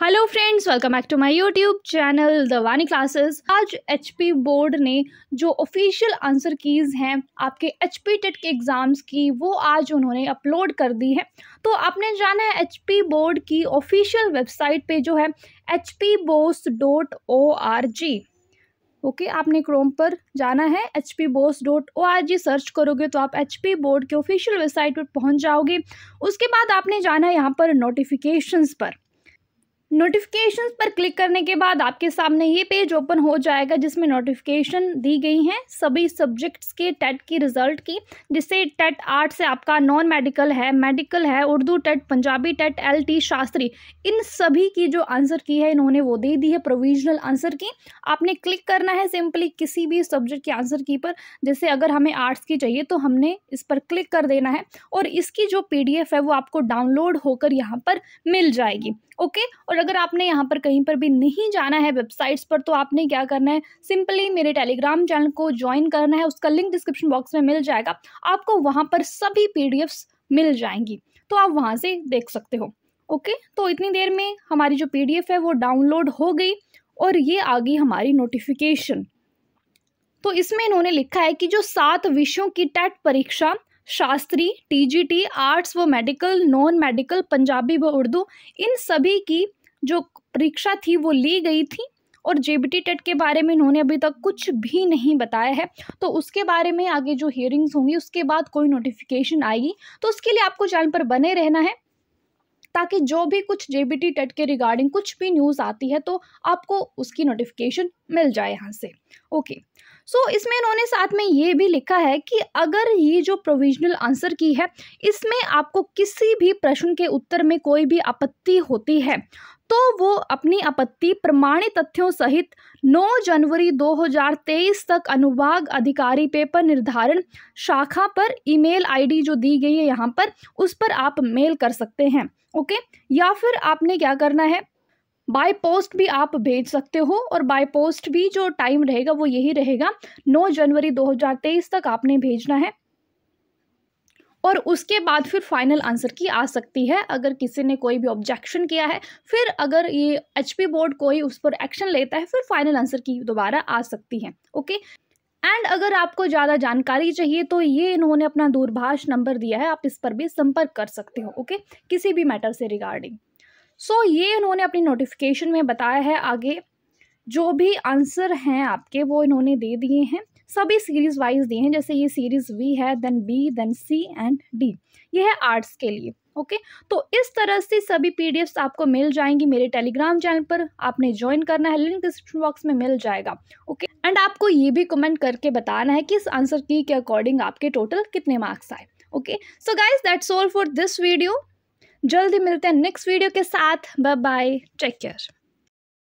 Hello friends welcome back to my YouTube channel the Vani classes आज HP board ने जो official answer keys हैं आपके एचपी टेट के एग्ज़ाम्स की वो आज उन्होंने अपलोड कर दी है तो आपने जाना है एचपी बोर्ड की ऑफिशियल वेबसाइट पे जो है H P bose dot O R G okay okay, आपने क्रोम पर जाना है H P bose dot O R G search करोगे तो आप एच पी बोर्ड के ऑफिशियल वेबसाइट पर पहुँच जाओगे उसके बाद आपने जाना है यहाँ पर नोटिफिकेशन पर नोटिफिकेशंस पर क्लिक करने के बाद आपके सामने ये पेज ओपन हो जाएगा जिसमें नोटिफिकेशन दी गई हैं सभी सब्जेक्ट्स के टेट की रिजल्ट की जिससे टेट आर्ट से आपका नॉन मेडिकल है मेडिकल है Urdu TET Punjabi TET LT Shastri इन सभी की जो आंसर की है इन्होंने वो दे दी है प्रोविजनल आंसर की आपने क्लिक करना है सिंपली किसी भी सब्जेक्ट की आंसर की पर जैसे अगर हमें आर्ट्स की चाहिए तो हमने इस पर क्लिक कर देना है और इसकी जो पी है वो आपको डाउनलोड होकर यहाँ पर मिल जाएगी ओके और अगर आपने यहाँ पर कहीं पर भी नहीं जाना है वेबसाइट्स पर तो आपने क्या करना है सिंपली मेरे टेलीग्राम चैनल को ज्वाइन करना है उसका लिंक डिस्क्रिप्शन बॉक्स में मिल जाएगा आपको वहाँ पर सभी पी मिल जाएंगी तो आप वहाँ से देख सकते हो ओके तो इतनी देर में हमारी जो पी है वो डाउनलोड हो गई और ये आ गई हमारी नोटिफिकेशन तो इसमें इन्होंने लिखा है कि जो सात विषयों की टेट परीक्षा शास्त्री टीजीटी आर्ट्स व मेडिकल नॉन मेडिकल पंजाबी व उर्दू इन सभी की जो परीक्षा थी वो ली गई थी और जेबीटी टेट के बारे में इन्होंने अभी तक कुछ भी नहीं बताया है तो उसके बारे में आगे जो हियरिंग्स होंगी उसके बाद कोई नोटिफिकेशन आएगी तो उसके लिए आपको चैनल पर बने रहना है ताकि जो भी कुछ जे बी टेट के रिगार्डिंग कुछ भी न्यूज़ आती है तो आपको उसकी नोटिफिकेशन मिल जाए यहाँ से ओके सो so, इसमें इन्होंने साथ में ये भी लिखा है कि अगर ये जो प्रोविजनल आंसर की है इसमें आपको किसी भी प्रश्न के उत्तर में कोई भी आपत्ति होती है तो वो अपनी आपत्ति प्रमाणित तथ्यों सहित 9 जनवरी 2023 तक अनुभाग अधिकारी पेपर निर्धारण शाखा पर ईमेल आईडी जो दी गई है यहाँ पर उस पर आप मेल कर सकते हैं ओके या फिर आपने क्या करना है बाय पोस्ट भी आप भेज सकते हो और बाय पोस्ट भी जो टाइम रहेगा वो यही रहेगा 9 जनवरी 2023 तक आपने भेजना है और उसके बाद फिर फाइनल आंसर की आ सकती है अगर किसी ने कोई भी ऑब्जेक्शन किया है फिर अगर ये एच बोर्ड कोई उस पर एक्शन लेता है फिर फाइनल आंसर की दोबारा आ सकती है ओके एंड अगर आपको ज़्यादा जानकारी चाहिए तो ये इन्होंने अपना दूरभाष नंबर दिया है आप इस पर भी संपर्क कर सकते हो ओके किसी भी मैटर से रिगार्डिंग सो so, ये इन्होंने अपनी नोटिफिकेशन में बताया है आगे जो भी आंसर हैं आपके वो इन्होंने दे दिए हैं सभी सीरीज़ वाइज दिए हैं जैसे ये सीरीज़ वी है then B then C and D ये है आर्ट्स के लिए ओके okay? तो इस तरह से सभी पी आपको मिल जाएंगी मेरे टेलीग्राम चैनल पर आपने ज्वाइन करना है लिंक डिस्क्रिप्शन बॉक्स में मिल जाएगा ओके okay? एंड आपको ये भी कमेंट करके बताना है कि इस आंसर की के अकॉर्डिंग आपके टोटल कितने मार्क्स आए okay so guys that's all for this video जल्दी मिलते हैं नेक्स्ट वीडियो के साथ बाय बाय टेक केयर